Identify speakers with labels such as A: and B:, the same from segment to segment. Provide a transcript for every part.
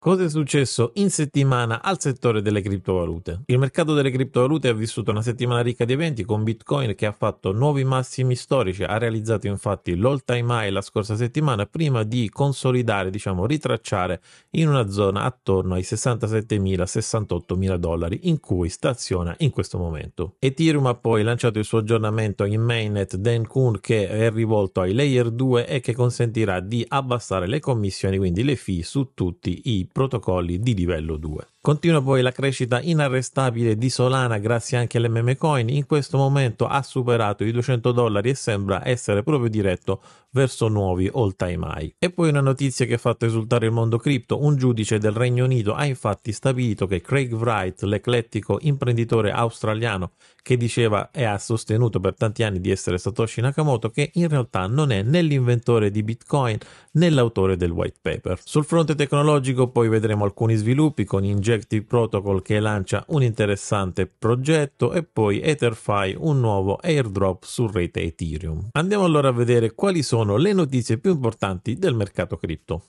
A: Cosa è successo in settimana al settore delle criptovalute? Il mercato delle criptovalute ha vissuto una settimana ricca di eventi con Bitcoin che ha fatto nuovi massimi storici, ha realizzato infatti l'all time high la scorsa settimana prima di consolidare, diciamo ritracciare in una zona attorno ai 67.000-68.000 dollari in cui staziona in questo momento. Ethereum ha poi lanciato il suo aggiornamento in mainnet Denkun che è rivolto ai layer 2 e che consentirà di abbassare le commissioni, quindi le fee su tutti i protocolli di livello 2. Continua poi la crescita inarrestabile di Solana grazie anche alle meme coin, in questo momento ha superato i 200 dollari e sembra essere proprio diretto verso nuovi all time high. E poi una notizia che ha fatto esultare il mondo cripto, un giudice del Regno Unito ha infatti stabilito che Craig Wright, l'eclettico imprenditore australiano che diceva e ha sostenuto per tanti anni di essere Satoshi Nakamoto, che in realtà non è né l'inventore di Bitcoin né l'autore del white paper. Sul fronte tecnologico poi vedremo alcuni sviluppi con Inject Objective Protocol che lancia un interessante progetto e poi Etherfy un nuovo airdrop su rete Ethereum. Andiamo allora a vedere quali sono le notizie più importanti del mercato cripto.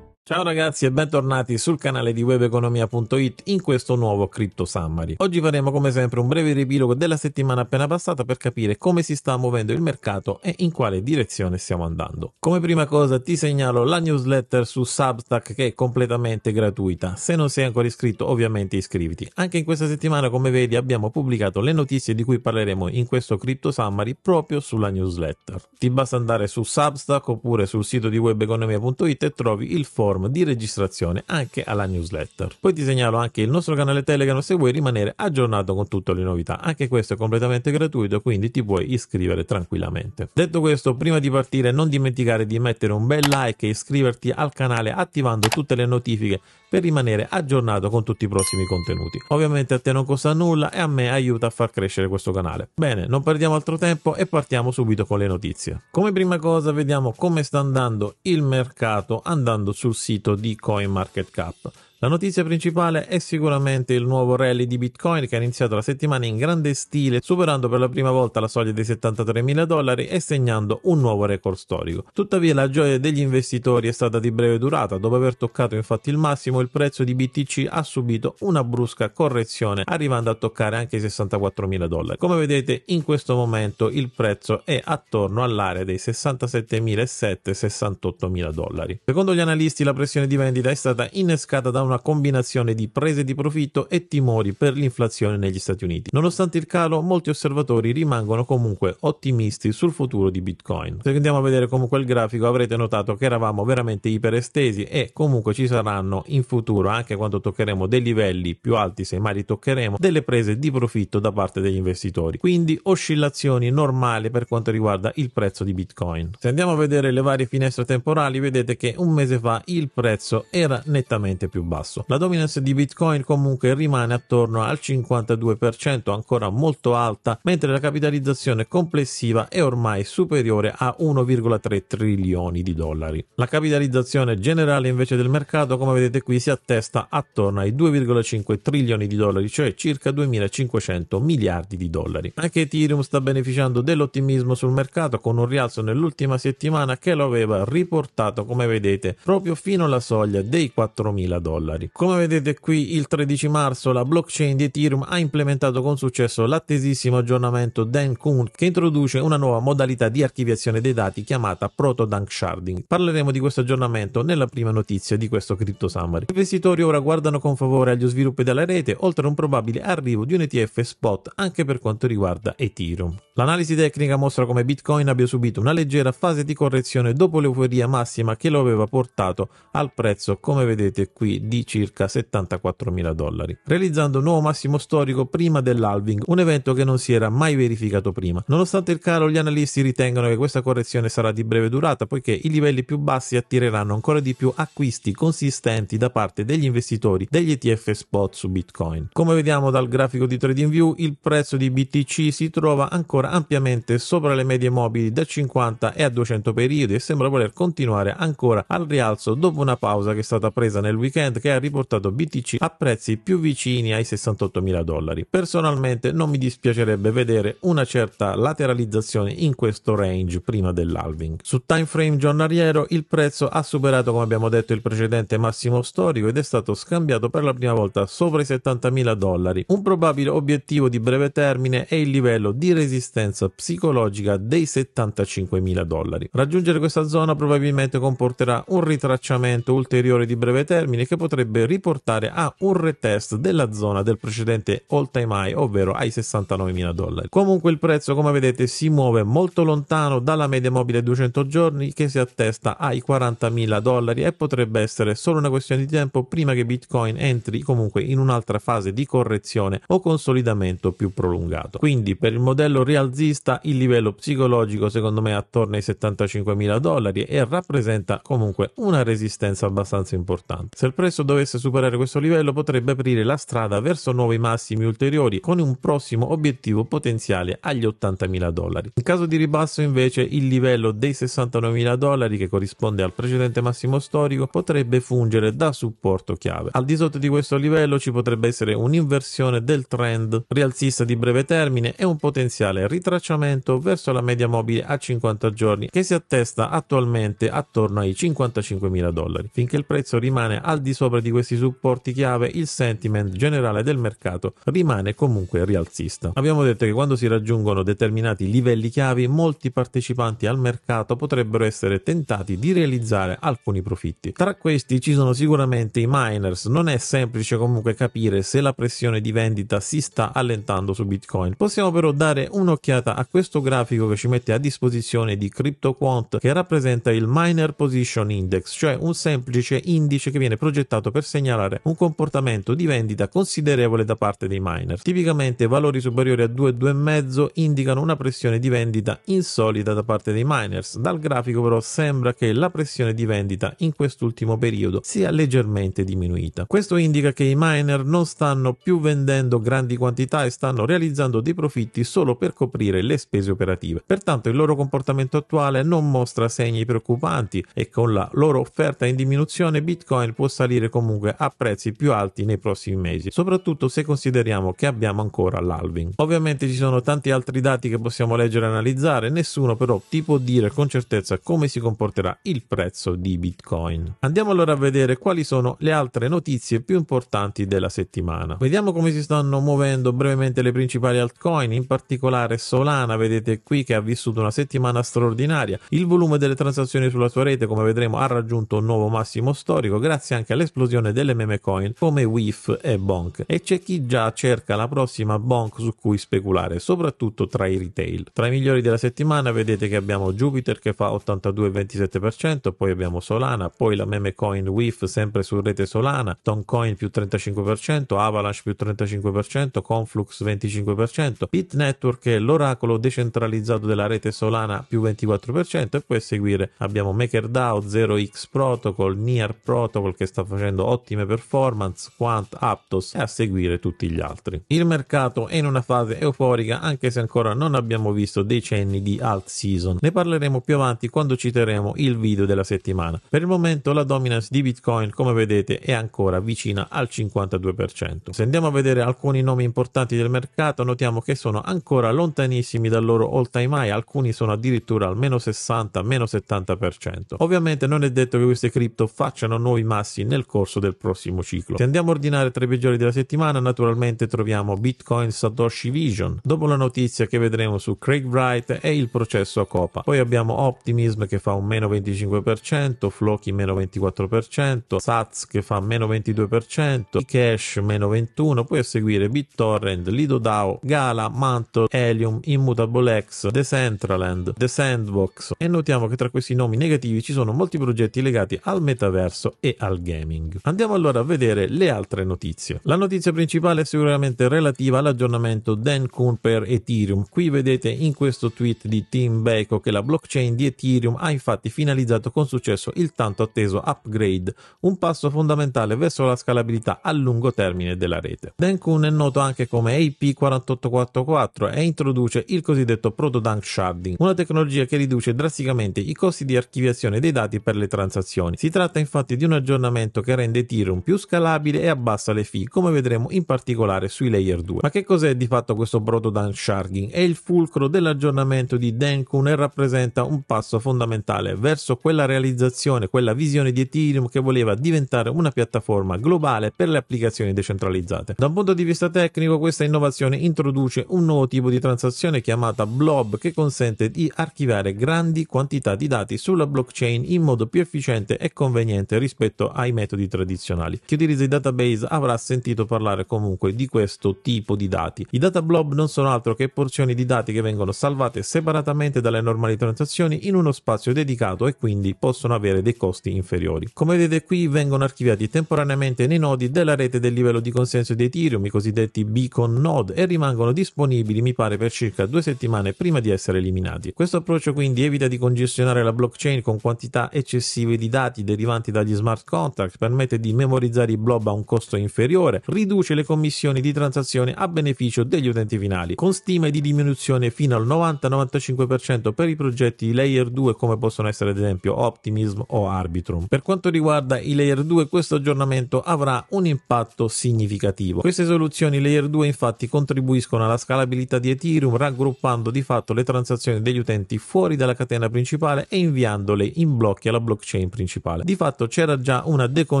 A: Ciao ragazzi e bentornati sul canale di webeconomia.it in questo nuovo Crypto Summary. Oggi faremo come sempre un breve riepilogo della settimana appena passata per capire come si sta muovendo il mercato e in quale direzione stiamo andando. Come prima cosa ti segnalo la newsletter su Substack che è completamente gratuita. Se non sei ancora iscritto ovviamente iscriviti. Anche in questa settimana come vedi abbiamo pubblicato le notizie di cui parleremo in questo Crypto Summary proprio sulla newsletter. Ti basta andare su Substack oppure sul sito di webeconomia.it e trovi il forum piattaforma di registrazione anche alla newsletter. Poi ti segnalo anche il nostro canale Telegram se vuoi rimanere aggiornato con tutte le novità. Anche questo è completamente gratuito, quindi ti puoi iscrivere tranquillamente. Detto questo, prima di partire non dimenticare di mettere un bel like e iscriverti al canale attivando tutte le notifiche per rimanere aggiornato con tutti i prossimi contenuti. Ovviamente a te non costa nulla e a me aiuta a far crescere questo canale. Bene, non perdiamo altro tempo e partiamo subito con le notizie. Come prima cosa vediamo come sta andando il mercato andando sul sito di CoinMarketCap. La notizia principale è sicuramente il nuovo rally di Bitcoin che ha iniziato la settimana in grande stile, superando per la prima volta la soglia dei 73 mila dollari e segnando un nuovo record storico. Tuttavia la gioia degli investitori è stata di breve durata, dopo aver toccato infatti il massimo il prezzo di BTC ha subito una brusca correzione arrivando a toccare anche i 64 mila dollari. Come vedete in questo momento il prezzo è attorno all'area dei 67700 mila dollari. Secondo gli analisti la pressione di vendita è stata innescata da una una combinazione di prese di profitto e timori per l'inflazione negli Stati Uniti. Nonostante il calo, molti osservatori rimangono comunque ottimisti sul futuro di Bitcoin. Se andiamo a vedere comunque il grafico avrete notato che eravamo veramente iperestesi e comunque ci saranno in futuro, anche quando toccheremo dei livelli più alti, se mai li toccheremo, delle prese di profitto da parte degli investitori. Quindi oscillazioni normali per quanto riguarda il prezzo di Bitcoin. Se andiamo a vedere le varie finestre temporali vedete che un mese fa il prezzo era nettamente più basso basso. La dominance di Bitcoin comunque rimane attorno al 52%, ancora molto alta, mentre la capitalizzazione complessiva è ormai superiore a 1,3 trilioni di dollari. La capitalizzazione generale invece del mercato, come vedete qui, si attesta attorno ai 2,5 trilioni di dollari, cioè circa 2.500 miliardi di dollari. Anche Ethereum sta beneficiando dell'ottimismo sul mercato con un rialzo nell'ultima settimana che lo aveva riportato, come vedete, proprio fino alla soglia dei 4.000 dollari dollari. Come vedete qui il 13 marzo la blockchain di Ethereum ha implementato con successo l'attesissimo aggiornamento Dan Kuhn che introduce una nuova modalità di archiviazione dei dati chiamata Proto Dunk Sharding. Parleremo di questo aggiornamento nella prima notizia di questo Crypto Summary. Gli investitori ora guardano con favore agli sviluppi della rete oltre a un probabile arrivo di un ETF spot anche per quanto riguarda Ethereum. L'analisi tecnica mostra come Bitcoin abbia subito una leggera fase di correzione dopo l'euforia massima che lo aveva portato al prezzo come vedete qui di di circa 74.000 dollari, realizzando un nuovo massimo storico prima dell'halving, un evento che non si era mai verificato prima. Nonostante il calo, gli analisti ritengono che questa correzione sarà di breve durata, poiché i livelli più bassi attireranno ancora di più acquisti consistenti da parte degli investitori degli ETF spot su Bitcoin. Come vediamo dal grafico di TradingView, il prezzo di BTC si trova ancora ampiamente sopra le medie mobili da 50 e a 200 periodi e sembra voler continuare ancora al rialzo dopo una pausa che è stata presa nel weekend che ha riportato BTC a prezzi più vicini ai 68 mila dollari. Personalmente non mi dispiacerebbe vedere una certa lateralizzazione in questo range prima dell'halving. Su time frame giornaliero il prezzo ha superato come abbiamo detto il precedente massimo storico ed è stato scambiato per la prima volta sopra i 70 mila dollari. Un probabile obiettivo di breve termine è il livello di resistenza psicologica dei 75 mila dollari. Raggiungere questa zona probabilmente comporterà un ritracciamento ulteriore di breve termine che potrebbe potrebbe riportare a un retest della zona del precedente all time high, ovvero ai 69 mila dollari. Comunque il prezzo, come vedete, si muove molto lontano dalla media mobile 200 giorni che si attesta ai 40 mila dollari e potrebbe essere solo una questione di tempo prima che Bitcoin entri comunque in un'altra fase di correzione o consolidamento più prolungato. Quindi per il modello rialzista il livello psicologico secondo me è attorno ai 75 mila dollari e rappresenta comunque una resistenza abbastanza importante. Se il prezzo prezzo dovesse superare questo livello potrebbe aprire la strada verso nuovi massimi ulteriori con un prossimo obiettivo potenziale agli 80.000 dollari. In caso di ribasso invece il livello dei 69.000 dollari che corrisponde al precedente massimo storico potrebbe fungere da supporto chiave. Al di sotto di questo livello ci potrebbe essere un'inversione del trend rialzista di breve termine e un potenziale ritracciamento verso la media mobile a 50 giorni che si attesta attualmente attorno ai 55.000 dollari finché il prezzo rimane al di sopra sopra di questi supporti chiave, il sentiment generale del mercato rimane comunque rialzista. Abbiamo detto che quando si raggiungono determinati livelli chiavi, molti partecipanti al mercato potrebbero essere tentati di realizzare alcuni profitti. Tra questi ci sono sicuramente i miners. Non è semplice comunque capire se la pressione di vendita si sta allentando su Bitcoin. Possiamo però dare un'occhiata a questo grafico che ci mette a disposizione di CryptoQuant che rappresenta il Miner Position Index, cioè un semplice indice che viene progettato utilizzato per segnalare un comportamento di vendita considerevole da parte dei miner. Tipicamente valori superiori a 2-2,5 indicano una pressione di vendita insolita da parte dei miners. Dal grafico però sembra che la pressione di vendita in quest'ultimo periodo sia leggermente diminuita. Questo indica che i miner non stanno più vendendo grandi quantità e stanno realizzando dei profitti solo per coprire le spese operative. Pertanto il loro comportamento attuale non mostra segni preoccupanti e con la loro offerta in diminuzione Bitcoin può salire comunque a prezzi più alti nei prossimi mesi, soprattutto se consideriamo che abbiamo ancora l'Alving. Ovviamente ci sono tanti altri dati che possiamo leggere e analizzare, nessuno però ti può dire con certezza come si comporterà il prezzo di Bitcoin. Andiamo allora a vedere quali sono le altre notizie più importanti della settimana. Vediamo come si stanno muovendo brevemente le principali altcoin, in particolare Solana, vedete qui che ha vissuto una settimana straordinaria. Il volume delle transazioni sulla sua rete, come vedremo, ha raggiunto un nuovo massimo storico grazie anche all'esplosione l'esplosione delle meme coin come WIF e Bonk e c'è chi già cerca la prossima Bonk su cui speculare, soprattutto tra i retail. Tra i migliori della settimana vedete che abbiamo Jupiter che fa 82,27%, poi abbiamo Solana, poi la meme coin WIF sempre su rete Solana, Toncoin più 35%, Avalanche più 35%, Conflux 25%, Pit Network che è l'oracolo decentralizzato della rete Solana più 24% e poi a seguire abbiamo MakerDAO, 0x Protocol, Near Protocol che sta facendo offrendo ottime performance quanto Aptos e a seguire tutti gli altri. Il mercato è in una fase euforica anche se ancora non abbiamo visto decenni di alt season. Ne parleremo più avanti quando citeremo il video della settimana. Per il momento la dominance di Bitcoin come vedete è ancora vicina al 52%. Se andiamo a vedere alcuni nomi importanti del mercato notiamo che sono ancora lontanissimi dal loro all time high, alcuni sono addirittura al meno 60, 70%. Ovviamente non è detto che queste cripto facciano nuovi massi nel corso del prossimo ciclo. Se andiamo a ordinare tra i peggiori della settimana, naturalmente troviamo Bitcoin Satoshi Vision, dopo la notizia che vedremo su Craig Wright e il processo a Copa. Poi abbiamo Optimism che fa un meno 25%, Floki meno 24%, Sats che fa meno 22%, Cash meno 21%, poi a seguire BitTorrent, Lido DAO, Gala, Mantle, Helium, Immutable X, Decentraland, The Sandbox e notiamo che tra questi nomi negativi ci sono molti progetti legati al metaverso e al gaming. Ring. Andiamo allora a vedere le altre notizie. La notizia principale è sicuramente relativa all'aggiornamento Dan Kuhn per Ethereum. Qui vedete in questo tweet di Tim Beko che la blockchain di Ethereum ha infatti finalizzato con successo il tanto atteso upgrade, un passo fondamentale verso la scalabilità a lungo termine della rete. Dan Kuhn è noto anche come AP4844 e introduce il cosiddetto Protodunk Sharding, una tecnologia che riduce drasticamente i costi di archiviazione dei dati per le transazioni. Si tratta infatti di un aggiornamento che che rende Ethereum più scalabile e abbassa le fee, come vedremo in particolare sui layer 2. Ma che cos'è di fatto questo Brotodan Sharding? È il fulcro dell'aggiornamento di Denkun e rappresenta un passo fondamentale verso quella realizzazione, quella visione di Ethereum che voleva diventare una piattaforma globale per le applicazioni decentralizzate. Da un punto di vista tecnico questa innovazione introduce un nuovo tipo di transazione chiamata blob che consente di archivare grandi quantità di dati sulla blockchain in modo più efficiente e conveniente rispetto ai metodi metodi tradizionali. Chi utilizza i database avrà sentito parlare comunque di questo tipo di dati. I data blob non sono altro che porzioni di dati che vengono salvate separatamente dalle normali transazioni in uno spazio dedicato e quindi possono avere dei costi inferiori. Come vedete qui vengono archiviati temporaneamente nei nodi della rete del livello di consenso di Ethereum, i cosiddetti beacon node, e rimangono disponibili mi pare per circa due settimane prima di essere eliminati. Questo approccio quindi evita di congestionare la blockchain con quantità eccessive di dati derivanti dagli smart contract per permette di memorizzare i blob a un costo inferiore, riduce le commissioni di transazione a beneficio degli utenti finali, con stime di diminuzione fino al 90-95% per i progetti layer 2 come possono essere ad esempio Optimism o Arbitrum. Per quanto riguarda i layer 2 questo aggiornamento avrà un impatto significativo. Queste soluzioni layer 2 infatti contribuiscono alla scalabilità di Ethereum raggruppando di fatto le transazioni degli utenti fuori dalla catena principale e inviandole in blocchi alla blockchain principale. Di fatto c'era già una deconversione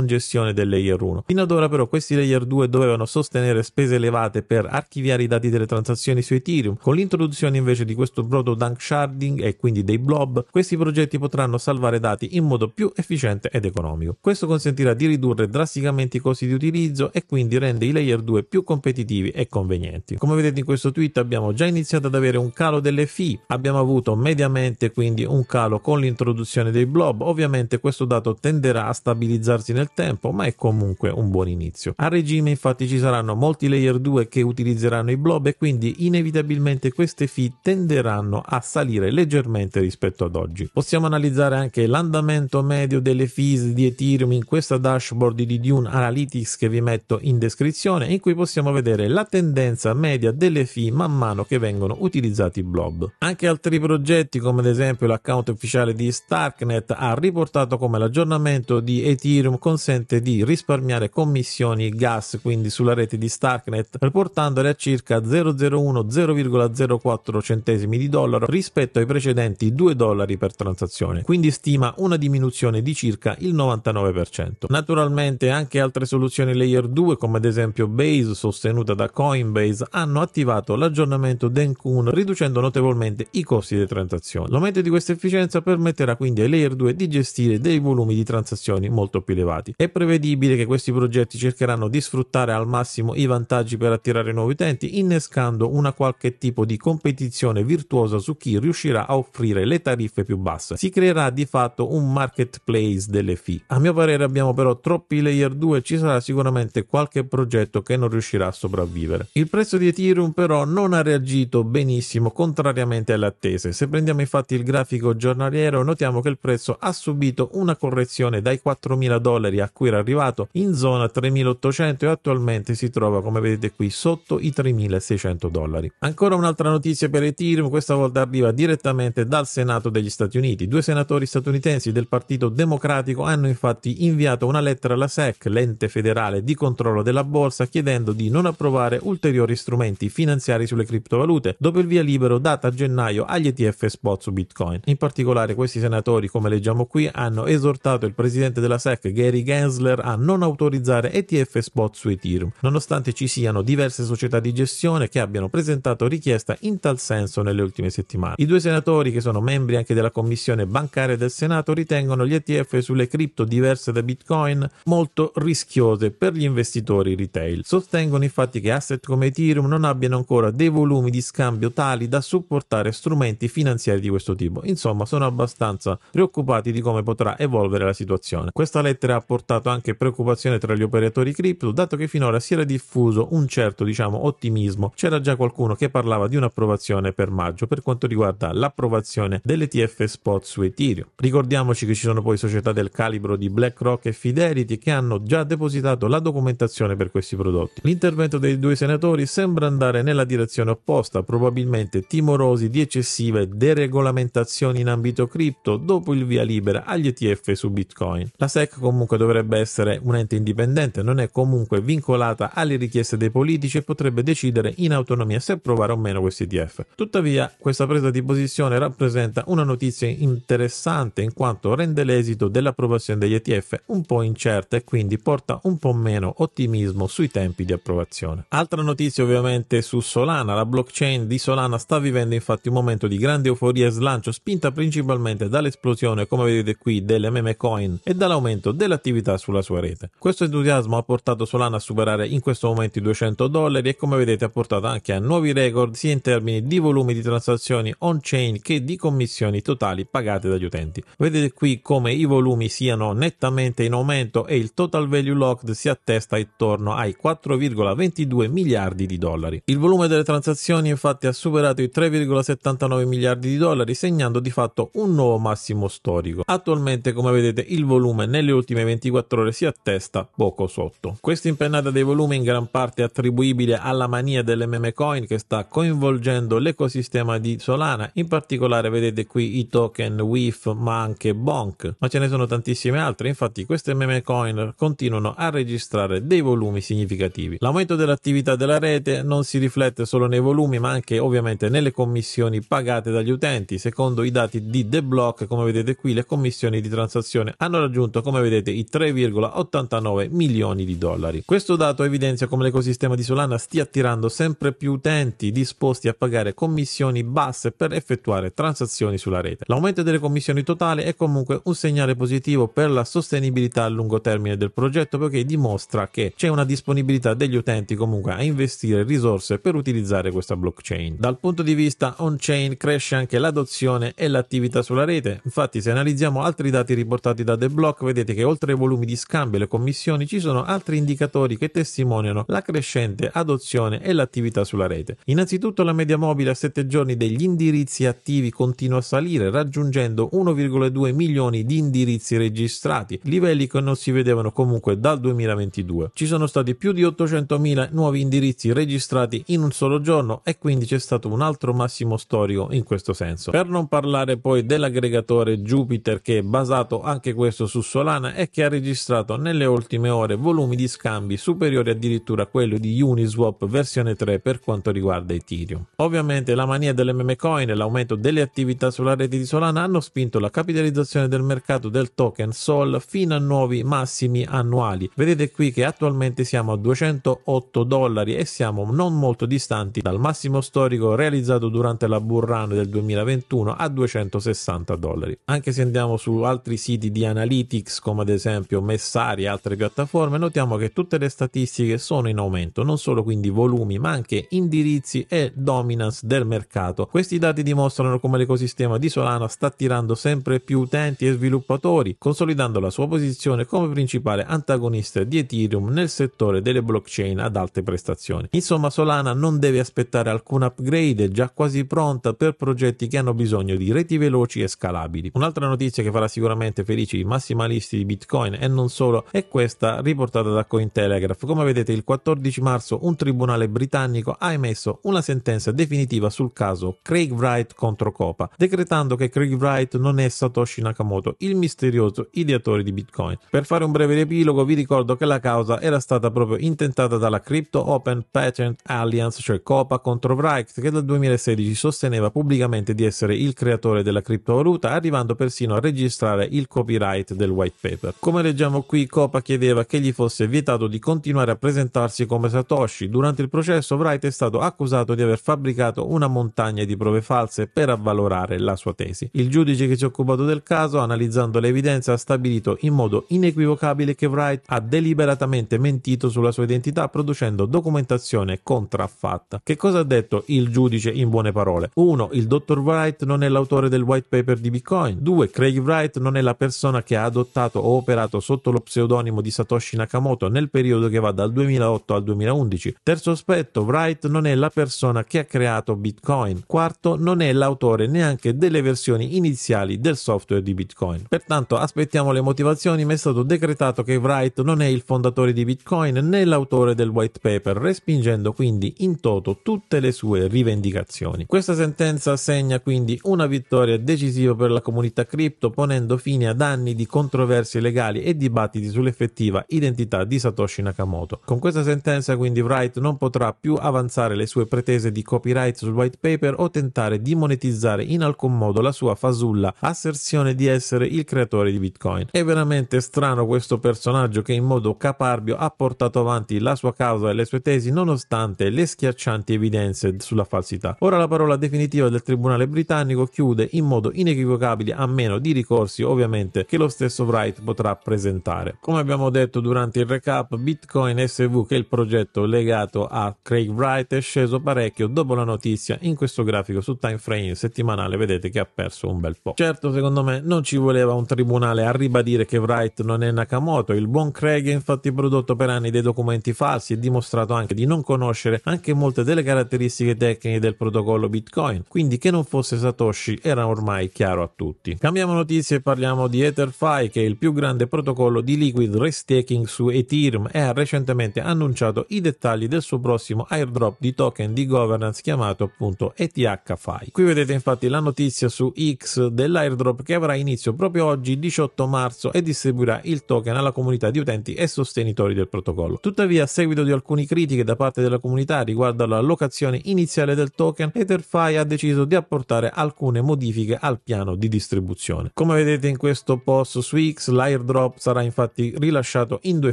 A: congestione del layer 1. Fino ad ora però questi layer 2 dovevano sostenere spese elevate per archiviare i dati delle transazioni su Ethereum. Con l'introduzione invece di questo proto dunk sharding e quindi dei blob, questi progetti potranno salvare dati in modo più efficiente ed economico. Questo consentirà di ridurre drasticamente i costi di utilizzo e quindi rende i layer 2 più competitivi e convenienti. Come vedete in questo tweet abbiamo già iniziato ad avere un calo delle fee, abbiamo avuto mediamente quindi un calo con l'introduzione dei blob. Ovviamente questo dato tenderà a stabilizzarsi nel tempo, ma è comunque un buon inizio. A regime infatti ci saranno molti layer 2 che utilizzeranno i blob e quindi inevitabilmente queste fee tenderanno a salire leggermente rispetto ad oggi. Possiamo analizzare anche l'andamento medio delle fees di Ethereum in questa dashboard di Dune Analytics che vi metto in descrizione in cui possiamo vedere la tendenza media delle fee man mano che vengono utilizzati i blob. Anche altri progetti come ad esempio l'account ufficiale di Starknet ha riportato come l'aggiornamento di Ethereum con consente di risparmiare commissioni e gas quindi sulla rete di Starknet riportandole a circa 0,01-0,04 centesimi di dollaro rispetto ai precedenti 2 dollari per transazione quindi stima una diminuzione di circa il 99%. Naturalmente anche altre soluzioni layer 2 come ad esempio Base sostenuta da Coinbase hanno attivato l'aggiornamento Denkun riducendo notevolmente i costi delle transazioni. L'aumento di questa efficienza permetterà quindi ai layer 2 di gestire dei volumi di transazioni molto più elevati utilizzati. È prevedibile che questi progetti cercheranno di sfruttare al massimo i vantaggi per attirare nuovi utenti, innescando una qualche tipo di competizione virtuosa su chi riuscirà a offrire le tariffe più basse. Si creerà di fatto un marketplace delle fee. A mio parere abbiamo però troppi layer 2 e ci sarà sicuramente qualche progetto che non riuscirà a sopravvivere. Il prezzo di Ethereum però non ha reagito benissimo contrariamente alle attese. Se prendiamo infatti il grafico giornaliero notiamo che il prezzo ha subito una correzione dai 4.000 dollari dollari a cui era arrivato in zona 3800 e attualmente si trova come vedete qui sotto i 3600 dollari. Ancora un'altra notizia per Ethereum, questa volta arriva direttamente dal Senato degli Stati Uniti. Due senatori statunitensi del Partito Democratico hanno infatti inviato una lettera alla SEC, l'ente federale di controllo della borsa, chiedendo di non approvare ulteriori strumenti finanziari sulle criptovalute dopo il via libero data a gennaio agli ETF spot su Bitcoin. In particolare questi senatori, come leggiamo qui, hanno esortato il presidente della SEC Gary Gensler a non autorizzare ETF spot su Ethereum, nonostante ci siano diverse società di gestione che abbiano presentato richiesta in tal senso nelle ultime settimane. I due senatori, che sono membri anche della commissione bancaria del Senato, ritengono gli ETF sulle cripto diverse da Bitcoin molto rischiose per gli investitori retail. Sostengono infatti che asset come Ethereum non abbiano ancora dei volumi di scambio tali da supportare strumenti finanziari di questo tipo. Insomma, sono abbastanza preoccupati di come potrà evolvere la situazione. Questa lettera ha portato anche preoccupazione tra gli operatori cripto, dato che finora si era diffuso un certo, diciamo, ottimismo. C'era già qualcuno che parlava di un'approvazione per maggio per quanto riguarda l'approvazione dell'ETF spot su Ethereum. Ricordiamoci che ci sono poi società del calibro di BlackRock e Fidelity che hanno già depositato la documentazione per questi prodotti. L'intervento dei due senatori sembra andare nella direzione opposta, probabilmente timorosi di eccessive deregolamentazioni in ambito cripto dopo il via libera agli ETF su Bitcoin. La SEC comunque dovrebbe essere un ente indipendente, non è comunque vincolata alle richieste dei politici e potrebbe decidere in autonomia se approvare o meno questi ETF. Tuttavia, questa presa di posizione rappresenta una notizia interessante in quanto rende l'esito dell'approvazione degli ETF un po' incerta e quindi porta un po' meno ottimismo sui tempi di approvazione. Altra notizia ovviamente su Solana, la blockchain di Solana sta vivendo infatti un momento di grande euforia e slancio spinta principalmente dall'esplosione come vedete qui delle meme coin e dall'aumento dell'attività attività sulla sua rete. Questo entusiasmo ha portato Solana a superare in questo momento i 200 dollari e come vedete ha portato anche a nuovi record sia in termini di volumi di transazioni on-chain che di commissioni totali pagate dagli utenti. Vedete qui come i volumi siano nettamente in aumento e il total value locked si attesta intorno ai 4,22 miliardi di dollari. Il volume delle transazioni infatti ha superato i 3,79 miliardi di dollari segnando di fatto un nuovo massimo storico. Attualmente come vedete il volume nelle ultime 20 24 ore si attesta poco sotto. Questa impennata dei volumi in gran parte attribuibile alla mania delle meme coin che sta coinvolgendo l'ecosistema di Solana, in particolare vedete qui i token WIF ma anche Bonk, ma ce ne sono tantissime altre, infatti queste meme coin continuano a registrare dei volumi significativi. L'aumento dell'attività della rete non si riflette solo nei volumi ma anche ovviamente nelle commissioni pagate dagli utenti, secondo i dati di The Block come vedete qui le commissioni di transazione hanno raggiunto come vedete i 3,89 milioni di dollari. Questo dato evidenzia come l'ecosistema di Solana stia attirando sempre più utenti disposti a pagare commissioni basse per effettuare transazioni sulla rete. L'aumento delle commissioni totali è comunque un segnale positivo per la sostenibilità a lungo termine del progetto perché dimostra che c'è una disponibilità degli utenti comunque a investire risorse per utilizzare questa blockchain. Dal punto di vista on-chain cresce anche l'adozione e l'attività sulla rete. Infatti se analizziamo altri dati riportati da The Block vedete che oltre volumi di scambio e le commissioni, ci sono altri indicatori che testimoniano la crescente adozione e l'attività sulla rete. Innanzitutto la media mobile a 7 giorni degli indirizzi attivi continua a salire, raggiungendo 1,2 milioni di indirizzi registrati, livelli che non si vedevano comunque dal 2022. Ci sono stati più di 800.000 nuovi indirizzi registrati in un solo giorno e quindi c'è stato un altro massimo storico in questo senso. Per non parlare poi dell'aggregatore Jupiter che è basato anche questo su Solana e che ha registrato nelle ultime ore volumi di scambi superiori addirittura a quello di Uniswap versione 3 per quanto riguarda Ethereum. Ovviamente la mania delle meme coin e l'aumento delle attività sulla rete di Solana hanno spinto la capitalizzazione del mercato del token Sol fino a nuovi massimi annuali. Vedete qui che attualmente siamo a 208 dollari e siamo non molto distanti dal massimo storico realizzato durante la bull run del 2021 a 260 dollari. Anche se andiamo su altri siti di analytics come ad esempio esempio Messari e altre piattaforme, notiamo che tutte le statistiche sono in aumento, non solo quindi volumi, ma anche indirizzi e dominance del mercato. Questi dati dimostrano come l'ecosistema di Solana sta attirando sempre più utenti e sviluppatori, consolidando la sua posizione come principale antagonista di Ethereum nel settore delle blockchain ad alte prestazioni. Insomma, Solana non deve aspettare alcun upgrade, è già quasi pronta per progetti che hanno bisogno di reti veloci e scalabili. Un'altra notizia che farà sicuramente felici i massimalisti di Bitcoin Bitcoin e non solo, è questa riportata da Cointelegraph. Come vedete, il 14 marzo un tribunale britannico ha emesso una sentenza definitiva sul caso Craig Wright contro Copa, decretando che Craig Wright non è Satoshi Nakamoto, il misterioso ideatore di Bitcoin. Per fare un breve riepilogo, vi ricordo che la causa era stata proprio intentata dalla Crypto Open Patent Alliance, cioè Copa contro Wright, che dal 2016 sosteneva pubblicamente di essere il creatore della criptovaluta, arrivando persino a registrare il copyright del white paper. Come come leggiamo qui, Copa chiedeva che gli fosse vietato di continuare a presentarsi come Satoshi. Durante il processo, Wright è stato accusato di aver fabbricato una montagna di prove false per avvalorare la sua tesi. Il giudice che si è occupato del caso, analizzando l'evidenza, ha stabilito in modo inequivocabile che Wright ha deliberatamente mentito sulla sua identità producendo documentazione contraffatta. Che cosa ha detto il giudice in buone parole? 1. Il dottor Wright non è l'autore del white paper di Bitcoin. 2. Craig Wright non è la persona che ha adottato o operato operato sotto lo pseudonimo di Satoshi Nakamoto nel periodo che va dal 2008 al 2011. Terzo aspetto, Wright non è la persona che ha creato Bitcoin. Quarto, non è l'autore neanche delle versioni iniziali del software di Bitcoin. Pertanto aspettiamo le motivazioni, ma è stato decretato che Wright non è il fondatore di Bitcoin né l'autore del white paper, respingendo quindi in toto tutte le sue rivendicazioni. Questa sentenza segna quindi una vittoria decisiva per la comunità cripto, ponendo fine ad anni di controversie legali legali e dibattiti sull'effettiva identità di Satoshi Nakamoto. Con questa sentenza quindi Wright non potrà più avanzare le sue pretese di copyright sul white paper o tentare di monetizzare in alcun modo la sua fasulla asserzione di essere il creatore di Bitcoin. È veramente strano questo personaggio che in modo caparbio ha portato avanti la sua causa e le sue tesi nonostante le schiaccianti evidenze sulla falsità. Ora la parola definitiva del Tribunale britannico chiude in modo inequivocabile a meno di ricorsi ovviamente che lo stesso Wright potrà rappresentare. Come abbiamo detto durante il recap, Bitcoin SV, che è il progetto legato a Craig Wright, è sceso parecchio dopo la notizia in questo grafico su time frame settimanale. Vedete che ha perso un bel po'. Certo, secondo me non ci voleva un tribunale a ribadire che Wright non è Nakamoto. Il buon Craig è infatti prodotto per anni dei documenti falsi e dimostrato anche di non conoscere anche molte delle caratteristiche tecniche del protocollo Bitcoin. Quindi che non fosse Satoshi era ormai chiaro a tutti. Cambiamo notizie e parliamo di EtherFi, che è il più grande protocollo di liquid restaking su Ethereum e ha recentemente annunciato i dettagli del suo prossimo airdrop di token di governance chiamato appunto ETH-FI. Qui vedete infatti la notizia su X dell'airdrop che avrà inizio proprio oggi 18 marzo e distribuirà il token alla comunità di utenti e sostenitori del protocollo. Tuttavia a seguito di alcune critiche da parte della comunità riguardo alla locazione iniziale del token, EtherFi ha deciso di apportare alcune modifiche al piano di distribuzione. Come vedete in questo post su X l'airdrop drop sarà infatti rilasciato in due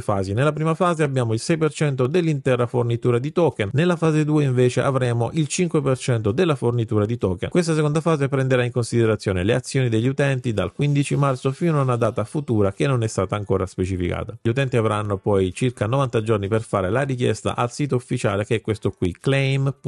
A: fasi. Nella prima fase abbiamo il 6% dell'intera fornitura di token, nella fase 2 invece avremo il 5% della fornitura di token. Questa seconda fase prenderà in considerazione le azioni degli utenti dal 15 marzo fino a una data futura che non è stata ancora specificata. Gli utenti avranno poi circa 90 giorni per fare la richiesta al sito ufficiale che è questo qui claim.ether.fi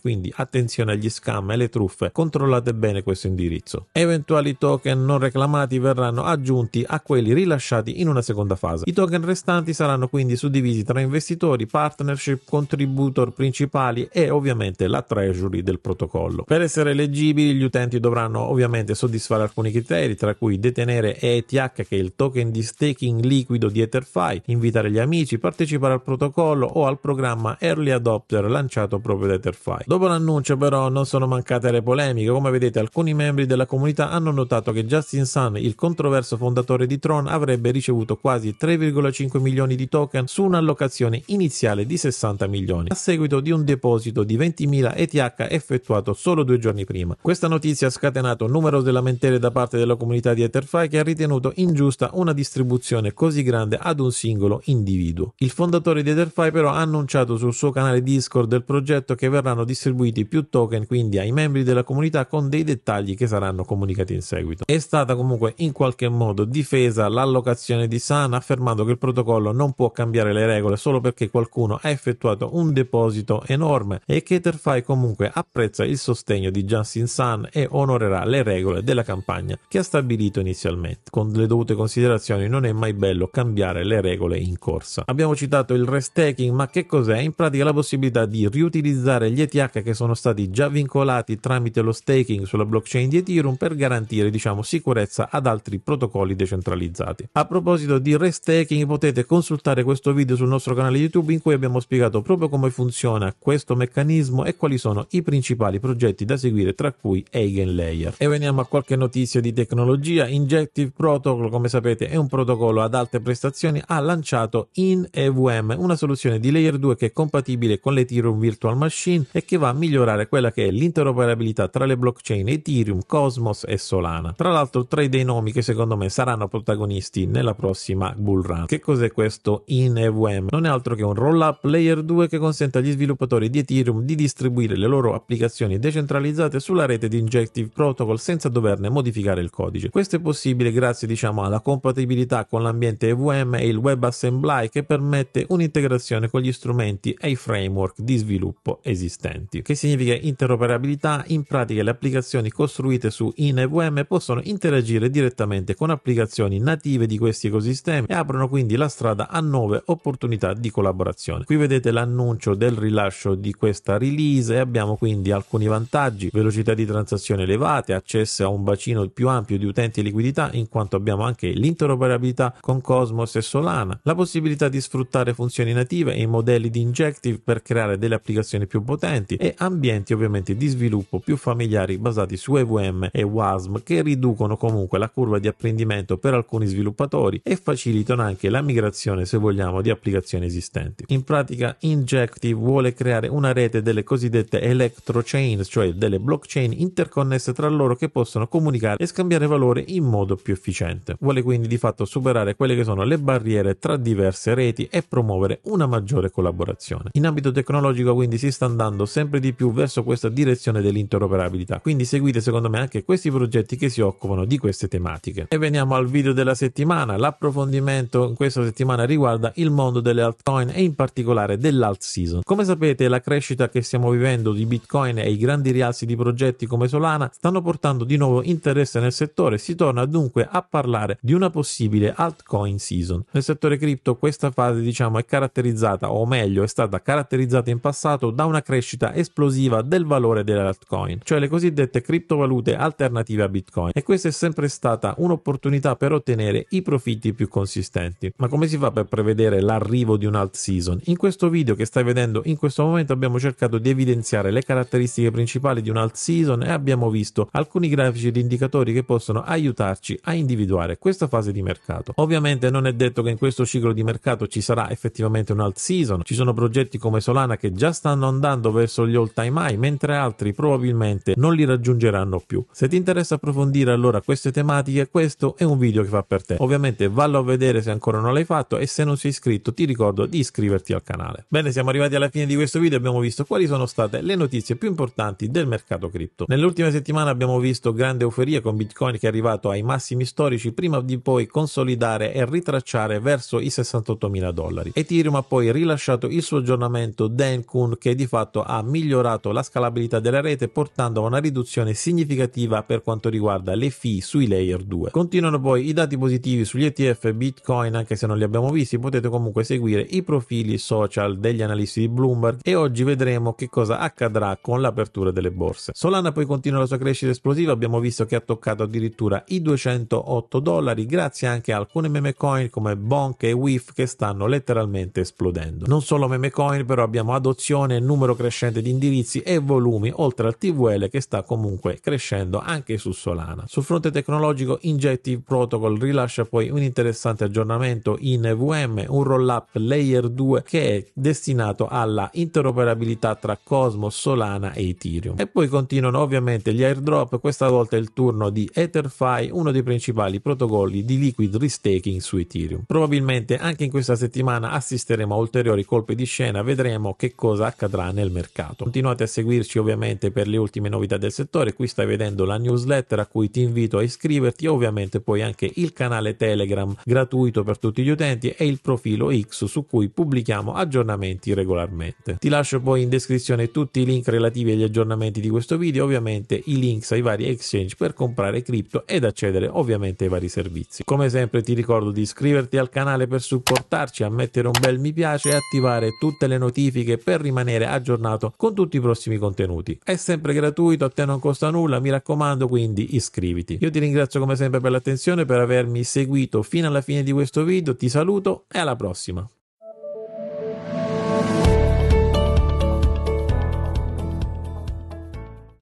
A: quindi attenzione agli scam e alle truffe controllate bene questo indirizzo eventuali token non reclamati verranno aggiunti aggiunti a quelli rilasciati in una seconda fase. I token restanti saranno quindi suddivisi tra investitori, partnership, contributor principali e ovviamente la treasury del protocollo. Per essere leggibili gli utenti dovranno ovviamente soddisfare alcuni criteri tra cui detenere ETH che è il token di staking liquido di Etherfi, invitare gli amici, partecipare al protocollo o al programma Early Adopter lanciato proprio da Etherfi. Dopo l'annuncio però non sono mancate le polemiche, come vedete alcuni membri della comunità hanno notato che Justin Sun, il controverso fondatore di Tron, avrebbe ricevuto quasi 3,5 milioni di token su un'allocazione iniziale di 60 milioni, a seguito di un deposito di 20.000 ETH effettuato solo due giorni prima. Questa notizia ha scatenato numerose lamentele da parte della comunità di Etherfi che ha ritenuto ingiusta una distribuzione così grande ad un singolo individuo. Il fondatore di Etherfi però ha annunciato sul suo canale Discord del progetto che verranno distribuiti più token quindi ai membri della comunità con dei dettagli che saranno comunicati in seguito. È stata comunque in qualche modo modo difesa l'allocazione di Sana affermando che il protocollo non può cambiare le regole solo perché qualcuno ha effettuato un deposito enorme e che Terfai comunque apprezza il sostegno di Justin Sun e onorerà le regole della campagna che ha stabilito inizialmente. Con le dovute considerazioni non è mai bello cambiare le regole in corsa. Abbiamo citato il restaking ma che cos'è? In pratica la possibilità di riutilizzare gli ETH che sono stati già vincolati tramite lo staking sulla blockchain di Ethereum per garantire diciamo sicurezza ad altri protocolli ruoli decentralizzati. A proposito di restaking, potete consultare questo video sul nostro canale YouTube in cui abbiamo spiegato proprio come funziona questo meccanismo e quali sono i principali progetti da seguire tra cui EigenLayer. E veniamo a qualche notizia di tecnologia. Injective Protocol come sapete è un protocollo ad alte prestazioni ha lanciato in EVM una soluzione di layer 2 che è compatibile con l'Ethereum Virtual Machine e che va a migliorare quella che è l'interoperabilità tra le blockchain Ethereum, Cosmos e Solana. Tra l'altro tre dei nomi che secondo me saranno protagonisti nella prossima Bull Run. Che cos'è questo InEVM? Non è altro che un roll-up layer 2 che consente agli sviluppatori di Ethereum di distribuire le loro applicazioni decentralizzate sulla rete di Injective Protocol senza doverne modificare il codice. Questo è possibile grazie diciamo alla compatibilità con l'ambiente EVM e il WebAssembly che permette un'integrazione con gli strumenti e i framework di sviluppo esistenti. Che significa interoperabilità? In pratica le applicazioni costruite su InEVM possono interagire direttamente con applicazioni applicazioni native di questi ecosistemi e aprono quindi la strada a nuove opportunità di collaborazione. Qui vedete l'annuncio del rilascio di questa release e abbiamo quindi alcuni vantaggi, velocità di transazione elevate, accesso a un bacino più ampio di utenti e liquidità in quanto abbiamo anche l'interoperabilità con Cosmos e Solana, la possibilità di sfruttare funzioni native e modelli di injective per creare delle applicazioni più potenti e ambienti ovviamente di sviluppo più familiari basati su EVM e WASM che riducono comunque la curva di apprendimento riferimento per alcuni sviluppatori e facilitano anche la migrazione, se vogliamo, di applicazioni esistenti. In pratica, Injective vuole creare una rete delle cosiddette electrochain, cioè delle blockchain interconnesse tra loro che possono comunicare e scambiare valore in modo più efficiente. Vuole quindi di fatto superare quelle che sono le barriere tra diverse reti e promuovere una maggiore collaborazione. In ambito tecnologico quindi si sta andando sempre di più verso questa direzione dell'interoperabilità, quindi seguite secondo me anche questi progetti che si occupano di queste tematiche. E veniamo al video della settimana. L'approfondimento in questa settimana riguarda il mondo delle altcoin e in particolare dell'alt season. Come sapete, la crescita che stiamo vivendo di Bitcoin e i grandi rialzi di progetti come Solana stanno portando di nuovo interesse nel settore. Si torna dunque a parlare di una possibile altcoin season. Nel settore cripto questa fase, diciamo, è caratterizzata, o meglio, è stata caratterizzata in passato da una crescita esplosiva del valore delle altcoin, cioè le cosiddette criptovalute alternative a Bitcoin. E questa è sempre stata un'opportunità opportunità per ottenere i profitti più consistenti. Ma come si fa per prevedere l'arrivo di un'alt season? In questo video che stai vedendo in questo momento abbiamo cercato di evidenziare le caratteristiche principali di un'alt season e abbiamo visto alcuni grafici ed indicatori che possono aiutarci a individuare questa fase di mercato. Ovviamente non è detto che in questo ciclo di mercato ci sarà effettivamente un'alt season, ci sono progetti come Solana che già stanno andando verso gli all time high mentre altri probabilmente non li raggiungeranno più. Se ti interessa approfondire allora queste tematiche questo fatto un video che fa per te. Ovviamente vallo a vedere se ancora non l'hai fatto e se non sei iscritto ti ricordo di iscriverti al canale. Bene, siamo arrivati alla fine di questo video e abbiamo visto quali sono state le notizie più importanti del mercato cripto. Nell'ultima settimana abbiamo visto grande euforia con Bitcoin che è arrivato ai massimi storici prima di poi consolidare e ritracciare verso i 68 mila dollari. Ethereum ha poi rilasciato il suo aggiornamento Denkun che di fatto ha migliorato la scalabilità della rete portando a una riduzione significativa per quanto riguarda le fee sui layer 2. Continu- Continuano poi i dati positivi sugli ETF Bitcoin, anche se non li abbiamo visti, potete comunque seguire i profili social degli analisti di Bloomberg e oggi vedremo che cosa accadrà con l'apertura delle borse. Solana poi continua la sua crescita esplosiva, abbiamo visto che ha toccato addirittura i 208 dollari grazie anche a alcune meme coin come Bonk e WIF che stanno letteralmente esplodendo. Non solo meme coin però abbiamo adozione, numero crescente di indirizzi e volumi oltre al TVL che sta comunque crescendo anche su Solana. Sul fronte tecnologico ingetti Protocol rilascia poi un interessante aggiornamento in VM, un roll-up layer 2 che è destinato alla interoperabilità tra Cosmos, Solana e Ethereum. E poi continuano ovviamente gli airdrop, questa volta è il turno di Etherfi, uno dei principali protocolli di liquid restaking su Ethereum. Probabilmente anche in questa settimana assisteremo a ulteriori colpi di scena, vedremo che cosa accadrà nel mercato. Continuate a seguirci ovviamente per le ultime novità del settore, qui stai vedendo la newsletter a cui ti invito a iscriverti e ovviamente poi anche il canale Telegram gratuito per tutti gli utenti e il profilo X su cui pubblichiamo aggiornamenti regolarmente. Ti lascio poi in descrizione tutti i link relativi agli aggiornamenti di questo video, ovviamente i links ai vari exchange per comprare cripto ed accedere ovviamente ai vari servizi. Come sempre ti ricordo di iscriverti al canale per supportarci, a mettere un bel mi piace e attivare tutte le notifiche per rimanere aggiornato con tutti i prossimi contenuti. È sempre gratuito, a te non costa nulla, mi raccomando quindi iscriviti. Io ti ringrazio come sempre per l'attenzione attenzione per avermi seguito fino alla fine di questo video, ti saluto e alla prossima!